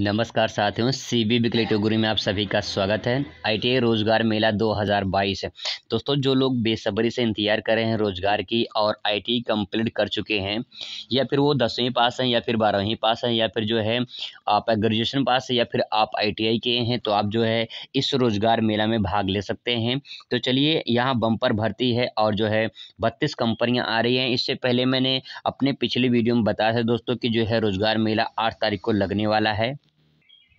नमस्कार साथियों C B B टोगुरी में आप सभी का स्वागत है आईटीआई रोजगार मेला 2022 दोस्तों जो लोग बेसब्री से इंतजार कर रहे हैं रोजगार की और आईटीआई कंप्लीट कर चुके हैं या फिर वो दसवीं पास हैं या फिर बारहवीं पास हैं या फिर जो है आप ग्रेजुएशन पास है या फिर आप आईटीआई के हैं तो आप जो है इस रोजगार मेला में भाग ले सकते हैं तो चलिए यहाँ बम्पर भर्ती है और जो है बत्तीस कंपनियाँ आ रही हैं इससे पहले मैंने अपने पिछली वीडियो में बताया था दोस्तों कि जो है रोजगार मेला आठ तारीख को लगने वाला है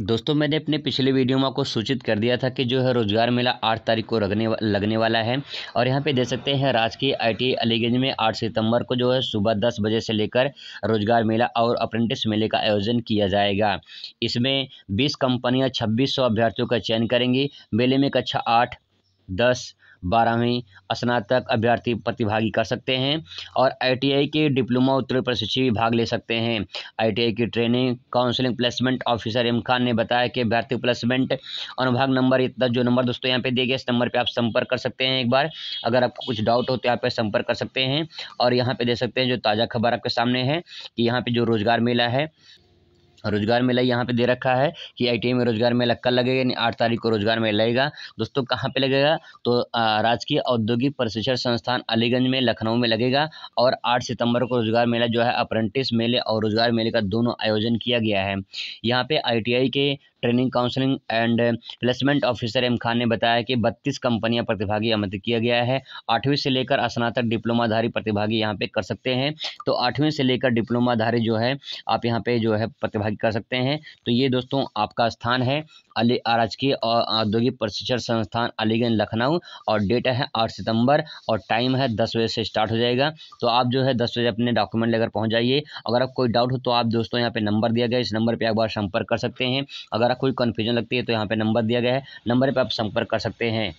दोस्तों मैंने अपने पिछले वीडियो में आपको सूचित कर दिया था कि जो है रोजगार मेला आठ तारीख को रखने वा, लगने वाला है और यहाँ पे देख सकते हैं राजकीय टी अलीगंज में आठ सितंबर को जो है सुबह दस बजे से लेकर रोजगार मेला और अप्रेंटिस मेले का आयोजन किया जाएगा इसमें बीस कंपनियाँ छब्बीस अभ्यर्थियों का चयन करेंगी मेले में कक्षा आठ दस बारहवीं स्नातक अभ्यर्थी प्रतिभागी कर सकते हैं और आईटीआई के डिप्लोमा उत्तर प्रशिक्षण भी भाग ले सकते हैं आईटीआई की training counselling placement officer M Khan ने बताया कि अभ्यर्थी प्लेसमेंट अनुभाग नंबर इतना जो नंबर दोस्तों यहाँ पे दिए गए इस नंबर पर आप संपर्क कर सकते हैं एक बार अगर आपको कुछ डाउट हो तो यहाँ पर संपर्क कर सकते हैं और यहाँ पर दे सकते हैं जो ताज़ा खबर आपके सामने है कि यहाँ पर जो रोज़गार मेला है रोजगार मेला यहाँ पे दे रखा है कि आईटीआई में रोजगार मेला कल लगेगा यानी आठ तारीख को रोजगार मेला लगेगा दोस्तों कहाँ पे लगेगा तो राजकीय औद्योगिक प्रशिक्षण संस्थान अलीगंज में लखनऊ में लगेगा और आठ सितंबर को रोजगार मेला जो है अप्रेंटिस मेले और रोजगार मेले का दोनों आयोजन किया गया है यहाँ पे आई के training counselling and placement officer M Khan ने बताया कि 32 कंपनियां प्रतिभागी आमंत्रित किया गया है आठवीं से लेकर स्नातक डिप्लोमाधारी प्रतिभागी यहां पे कर सकते हैं तो आठवीं से लेकर डिप्लोमा जो है आप यहाँ पे जो है प्रतिभागी कर सकते हैं तो ये दोस्तों आपका स्थान है अली राजकीय और औद्योगिक प्रशिक्षण संस्थान अलीगंज लखनऊ और डेट है आठ सितंबर और टाइम है दस बजे से स्टार्ट हो जाएगा तो आप जो है दस बजे अपने डॉक्यूमेंट लेकर पहुँच जाइए अगर आप कोई डाउट हो तो आप दोस्तों यहाँ पर नंबर दिया गया इस नंबर पर एक बार संपर्क कर सकते हैं अगर आप कोई कन्फ्यूजन लगती है तो यहाँ पर नंबर दिया गया है नंबर पर आप संपर्क कर सकते हैं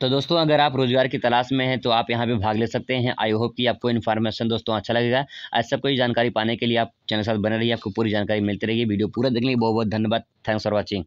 तो दोस्तों अगर आप रोज़गार की तलाश में हैं तो आप यहाँ पे भाग ले सकते हैं आई होप कि आपको इन्फॉर्मेशन दोस्तों अच्छा लगेगा आज सब कोई जानकारी पाने के लिए आप चैनल साथ बने रहिए आपको पूरी जानकारी मिलती रहेगी वीडियो पूरा देखने के लिए बहुत बहुत धन्यवाद थैंक्स फॉर वॉचिंग